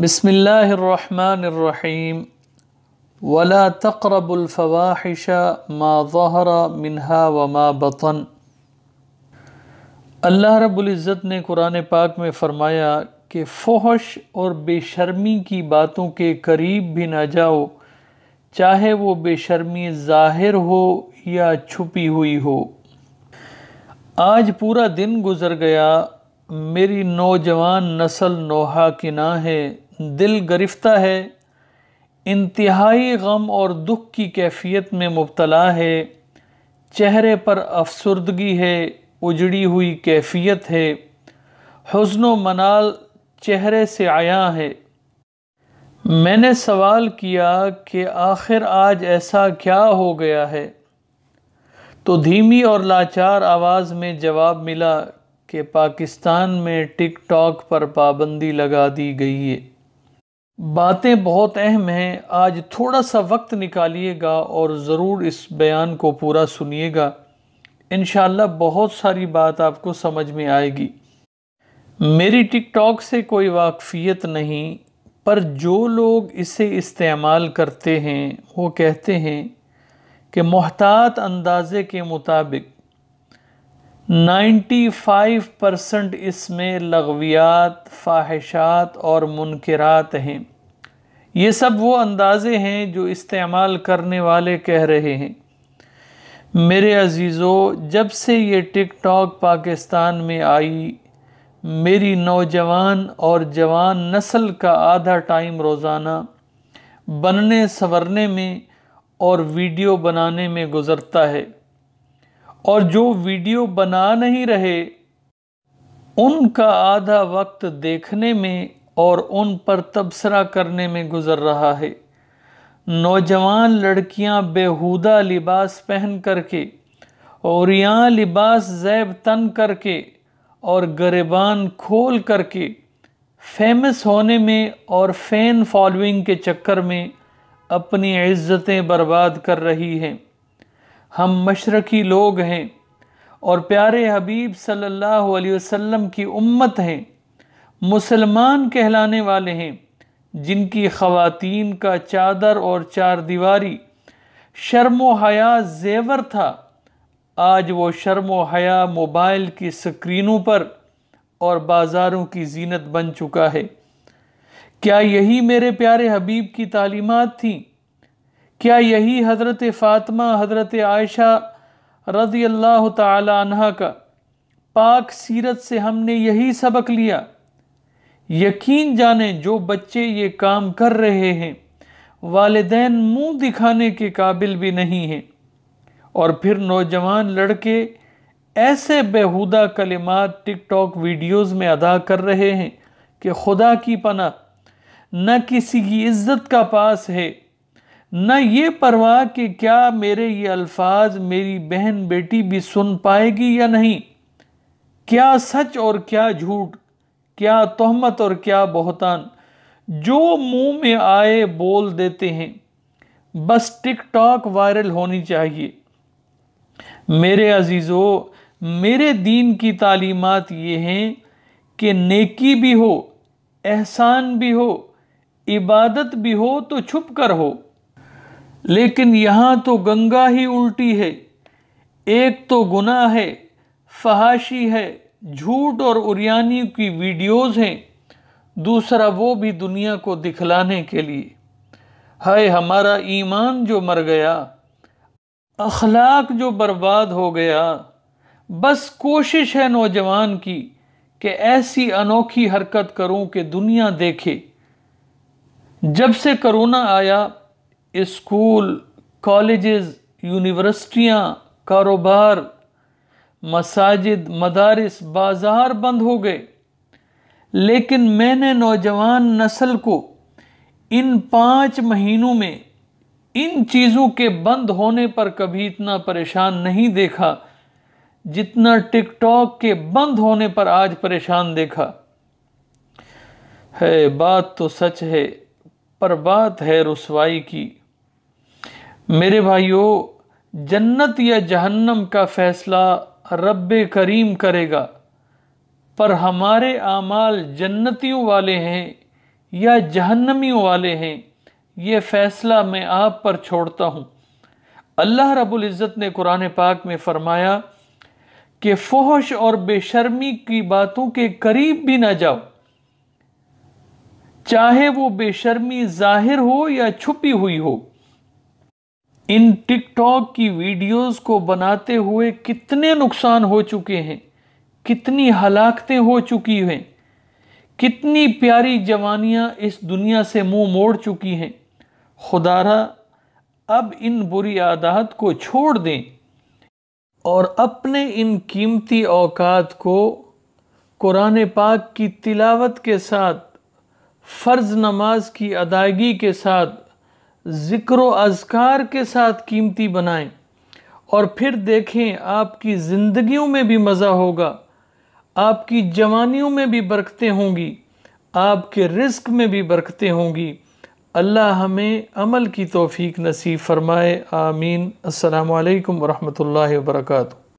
बसमीम वला तकरबुलफ़वाहिश मा ज़हरा मिनहा व मा बतन अल्लाह रब्ज़त ने कुरान पाक में फ़रमाया कि फ़ोहश और बेशर्मी की बातों के करीब भी ना जाओ चाहे वो बेशर्मी ज़ाहिर हो या छुपी हुई हो आज पूरा दिन गुज़र गया मेरी नौजवान नस्ल नोहा ना है दिल गरिफ्ता है इंतहाई गम और दुख की कैफियत में मुबतला है चेहरे पर अफसरदगी है उजड़ी हुई कैफियत है हसन मनाल चेहरे से आया है मैंने सवाल किया कि आखिर आज ऐसा क्या हो गया है तो धीमी और लाचार आवाज़ में जवाब मिला कि पाकिस्तान में टिकटॉक पर पाबंदी लगा दी गई है बातें बहुत अहम हैं आज थोड़ा सा वक्त निकालिएगा और ज़रूर इस बयान को पूरा सुनिएगा इन बहुत सारी बात आपको समझ में आएगी मेरी टिकटॉक से कोई वाकफ़ियत नहीं पर जो लोग इसे इस्तेमाल करते हैं वो कहते हैं कि मोहतात अंदाज़े के मुताबिक 95 परसेंट इसमें लगवियात फाहिशात और मुनकरात हैं ये सब वो अंदाज़े हैं जो इस्तेमाल करने वाले कह रहे हैं मेरे अजीज़ों जब से ये टिकटॉक पाकिस्तान में आई मेरी नौजवान और जवान नस्ल का आधा टाइम रोज़ाना बनने संवरने में और वीडियो बनाने में गुज़रता है और जो वीडियो बना नहीं रहे उनका आधा वक्त देखने में और उन पर तबसरा करने में गुज़र रहा है नौजवान लड़कियां बेहुदा लिबास पहन करके और यहाँ लिबास जैब तन करके और गरेबान खोल करके फेमस होने में और फैन फॉलोइंग के चक्कर में अपनी इज्जतें बर्बाद कर रही हैं हम मशरकी लोग हैं और प्यारे हबीब सल्लल्लाहु अलैहि वसल्लम की उम्मत हैं मुसलमान कहलाने वाले हैं जिनकी ख़वातीन का चादर और चार दीवारी शर्म हया जेवर था आज वो शर्म हया मोबाइल की स्क्रीनों पर और बाज़ारों की जीनत बन चुका है क्या यही मेरे प्यारे हबीब की तालीमत थी क्या यही हज़रत फ़ातमा हज़रत आयशा रज़ी अल्लाह तह का पाक सीरत से हमने यही सबक लिया यकीन जाने जो बच्चे ये काम कर रहे हैं वालदेन मुंह दिखाने के काबिल भी नहीं हैं और फिर नौजवान लड़के ऐसे बेहुदा कलिमात टिकटॉक वीडियोस में अदा कर रहे हैं कि खुदा की पना न किसी की इज्जत का पास है न ये परवाह कि क्या मेरे ये अल्फाज मेरी बहन बेटी भी सुन पाएगी या नहीं क्या सच और क्या झूठ क्या तोहमत और क्या बहुतान जो मुंह में आए बोल देते हैं बस टिकटॉक वायरल होनी चाहिए मेरे अजीज़ो मेरे दीन की तालीमात ये हैं कि नेकी भी हो एहसान भी हो इबादत भी हो तो छुप कर हो लेकिन यहाँ तो गंगा ही उल्टी है एक तो गुनाह है फहाशी है झूठ और उरियानी की वीडियोस हैं दूसरा वो भी दुनिया को दिखलाने के लिए हाय हमारा ईमान जो मर गया अखलाक जो बर्बाद हो गया बस कोशिश है नौजवान की कि ऐसी अनोखी हरकत करूं कि दुनिया देखे जब से करोना आया स्कूल कॉलेजेस यूनिवर्सिटियां कारोबार मसाजिद मदारस बाज़ार बंद हो गए लेकिन मैंने नौजवान नस्ल को इन पाँच महीनों में इन चीज़ों के बंद होने पर कभी इतना परेशान नहीं देखा जितना टिकटॉक के बंद होने पर आज परेशान देखा है बात तो सच है पर बात है रसवाई की मेरे भाइयों जन्नत या जहन्नम का फ़ैसला रब करीम करेगा पर हमारे आमाल जन्नतियों वाले हैं या जहन्नमियों वाले हैं ये फ़ैसला मैं आप पर छोड़ता हूँ अल्लाह रब्बुल इज़्ज़त ने कुरान पाक में फ़रमाया कि फोहश और बेशर्मी की बातों के करीब भी ना जाओ चाहे वो बेशर्मी ज़ाहिर हो या छुपी हुई हो इन टिकटॉक की वीडियोस को बनाते हुए कितने नुकसान हो चुके हैं कितनी हलाकतें हो चुकी हैं कितनी प्यारी जवानियां इस दुनिया से मुंह मोड़ चुकी हैं खुदारा अब इन बुरी आदत को छोड़ दें और अपने इन कीमती औकात को कुरान पाक की तिलावत के साथ फ़र्ज़ नमाज की अदायगी के साथ ज़िक्र अजकार के साथ कीमती बनाएं और फिर देखें आपकी ज़िंदगियों में भी मज़ा होगा आपकी जवानियों में भी बरकतें होंगी आपके रिस्क में भी बरकतें होंगी अल्लाह हमें अमल की तोफ़ी नसीब फरमाए आमीन अल्लाम वरहमल वर्का